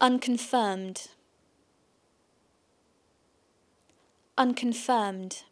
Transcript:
unconfirmed unconfirmed